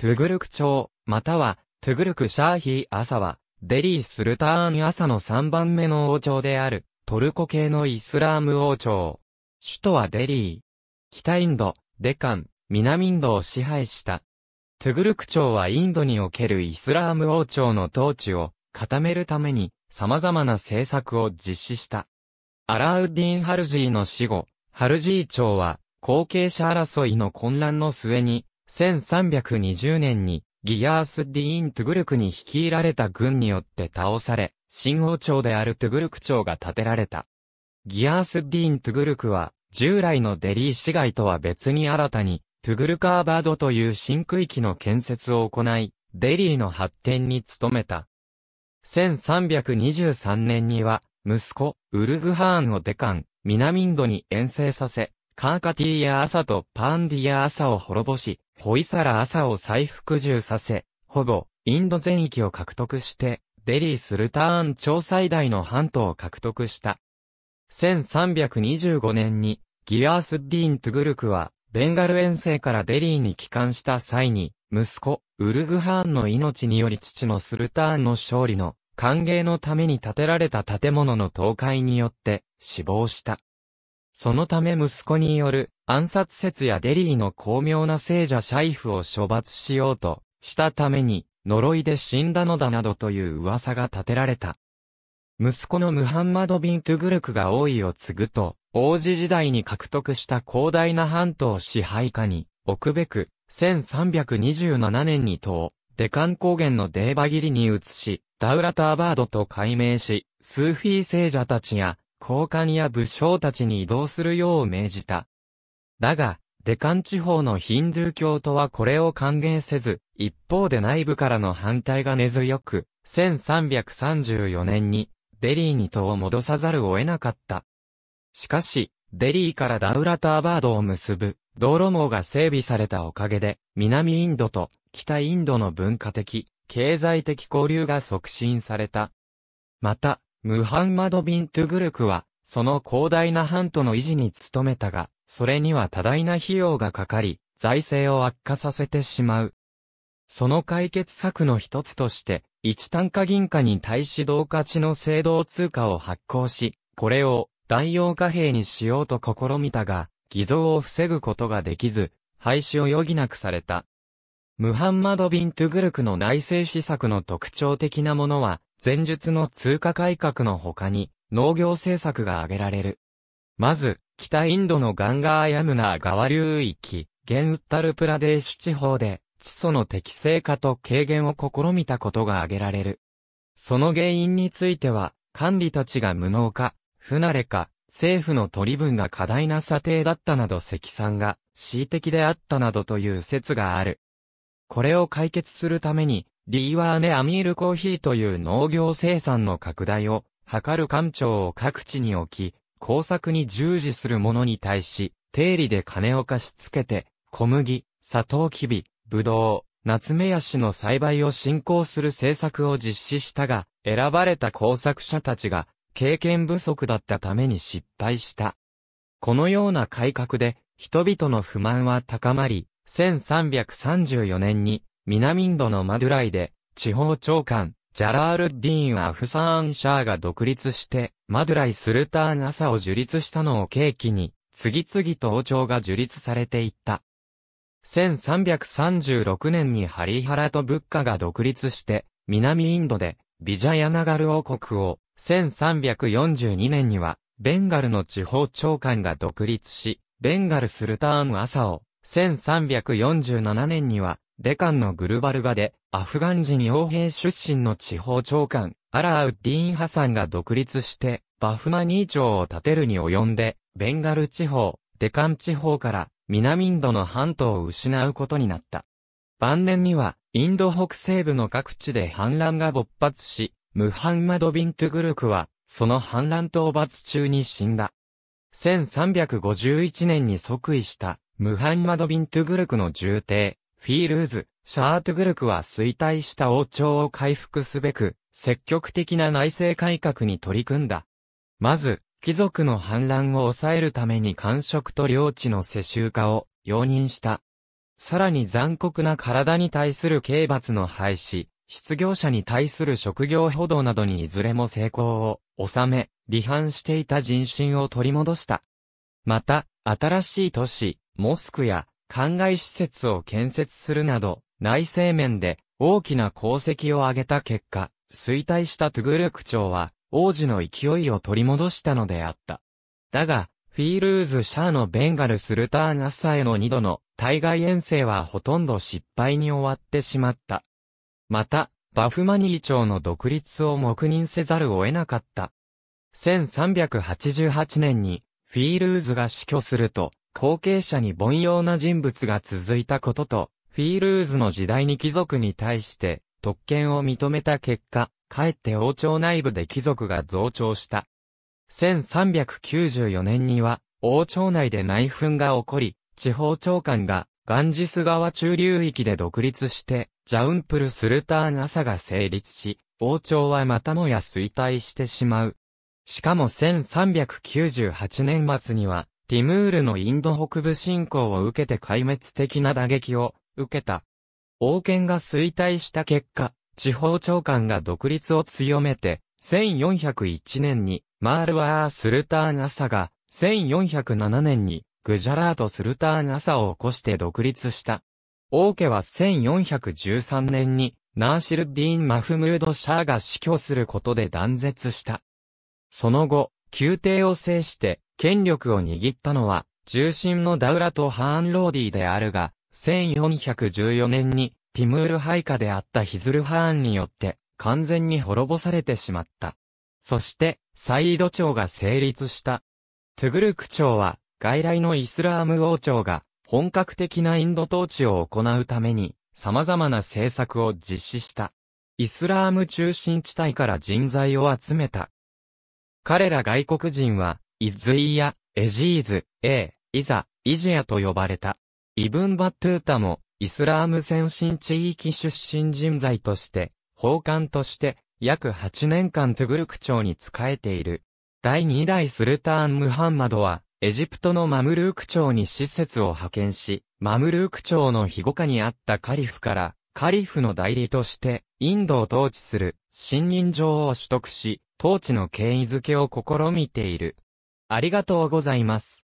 トゥグルク朝、または、トゥグルクシャーヒー朝は、デリー・スルターン朝の3番目の王朝である、トルコ系のイスラーム王朝。首都はデリー。北インド、デカン、南インドを支配した。トゥグルク朝はインドにおけるイスラーム王朝の統治を固めるために様々な政策を実施した。アラウディン・ハルジーの死後、ハルジー朝は後継者争いの混乱の末に1320年にギアース・ディーン・トゥグルクに率いられた軍によって倒され、新王朝であるトゥグルク朝が建てられた。ギアース・ディーン・トゥグルクは、従来のデリー市街とは別に新たに、トゥグルカーバードという新区域の建設を行い、デリーの発展に努めた。1323年には、息子、ウルグハーンをデカン、南インドに遠征させ、カーカティーやサとパンディやサを滅ぼし、ホイサラ朝を再服従させ、ほぼ、インド全域を獲得して、デリー・スルターン朝最大の半島を獲得した。1325年に、ギアースディーン・トゥグルクは、ベンガル遠征からデリーに帰還した際に、息子、ウルグハーンの命により父のスルターンの勝利の歓迎のために建てられた建物の倒壊によって死亡した。そのため息子による暗殺説やデリーの巧妙な聖者シャイフを処罰しようとしたために、呪いで死んだのだなどという噂が立てられた。息子のムハンマド・ビン・トゥグルクが王位を継ぐと、王子時代に獲得した広大な半島支配下に置くべく、1327年に島、デカン高原のデーバギリに移し、ダウラターバードと改名し、スーフィー聖者たちや、高官や武将たちに移動するよう命じた。だが、デカン地方のヒンドゥー教徒はこれを歓迎せず、一方で内部からの反対が根強く、1334年に、デリーに党を戻さざるを得なかった。しかし、デリーからダウラターバードを結ぶ、道路網が整備されたおかげで、南インドと北インドの文化的、経済的交流が促進された。また、ムハンマド・ビン・トゥグルクは、その広大な半島の維持に努めたが、それには多大な費用がかかり、財政を悪化させてしまう。その解決策の一つとして、一単価銀貨に対し同価値の制度通貨を発行し、これを代用貨幣にしようと試みたが、偽造を防ぐことができず、廃止を余儀なくされた。ムハンマド・ビン・トゥグルクの内政施策の特徴的なものは、前述の通貨改革の他に、農業政策が挙げられる。まず、北インドのガンガーヤムナー川流域、現ウッタルプラデーシュ地方で、地素の適正化と軽減を試みたことが挙げられる。その原因については、管理たちが無能か、不慣れか、政府の取り分が過大な査定だったなど積算が、恣意的であったなどという説がある。これを解決するために、リーワーネ・アミールコーヒーという農業生産の拡大を、図る官庁を各地に置き、工作に従事する者に対し、定理で金を貸し付けて、小麦、砂糖きび、ぶどう、ナツメヤシの栽培を進行する政策を実施したが、選ばれた工作者たちが、経験不足だったために失敗した。このような改革で、人々の不満は高まり、1334年に、南インドのマドゥライで、地方長官、ジャラールディーン・アフサーン・シャーが独立して、マドゥライ・スルターン・朝を樹立したのを契機に、次々と王朝が樹立されていった。1336年にハリハラとブッカが独立して、南インドで、ビジャヤナガル王国を、1342年には、ベンガルの地方長官が独立し、ベンガルスルターン・朝を、1347年には、デカンのグルバルガで、アフガン人傭兵出身の地方長官、アラーウッディーン・ハサンが独立して、バフマニー朝を建てるに及んで、ベンガル地方、デカン地方から南インドの半島を失うことになった。晩年には、インド北西部の各地で反乱が勃発し、ムハンマド・ビントゥグルクは、その反乱討伐中に死んだ。1351年に即位した、ムハンマド・ビントゥグルクの重帝、フィールーズ、シャートゥグルクは衰退した王朝を回復すべく、積極的な内政改革に取り組んだ。まず、貴族の反乱を抑えるために官職と領地の世襲化を容認した。さらに残酷な体に対する刑罰の廃止、失業者に対する職業補導などにいずれも成功を収め、離反していた人心を取り戻した。また、新しい都市、モスクや、灌漑施設を建設するなど、内政面で大きな功績を挙げた結果、衰退したトゥグルク朝は、王子の勢いを取り戻したのであった。だが、フィールーズ・シャーのベンガル・スルターン・アッサへの二度の対外遠征はほとんど失敗に終わってしまった。また、バフマニー朝の独立を黙認せざるを得なかった。1388年に、フィールーズが死去すると、後継者に凡庸な人物が続いたことと、フィールーズの時代に貴族に対して特権を認めた結果、かえって王朝内部で貴族が増長した。1394年には王朝内で内紛が起こり、地方長官がガンジス川中流域で独立して、ジャウンプルスルターンサが成立し、王朝はまたもや衰退してしまう。しかも1398年末には、ティムールのインド北部侵攻を受けて壊滅的な打撃を受けた。王権が衰退した結果、地方長官が独立を強めて、1401年にマールワー・スルターン・アサが、1407年にグジャラート・スルターン・アサを起こして独立した。王家は1413年にナーシルディーン・マフムード・シャーが死去することで断絶した。その後、宮廷を制して権力を握ったのは、重臣のダウラとハーンローディであるが、1414年にティムール配下であったヒズルハーンによって完全に滅ぼされてしまった。そして、サイード朝が成立した。トゥグルク朝は、外来のイスラーム王朝が本格的なインド統治を行うために様々な政策を実施した。イスラーム中心地帯から人材を集めた。彼ら外国人は、イズイヤ、エジーズ、エイ、イザ、イジアと呼ばれた。イブン・バットゥータも、イスラーム先進地域出身人材として、法官として、約8年間トゥグルク朝に仕えている。第2代スルターン・ムハンマドは、エジプトのマムルーク朝に施設を派遣し、マムルーク朝の庇護下にあったカリフから、カリフの代理として、インドを統治する、信任状を取得し、統治の権威づけを試みている。ありがとうございます。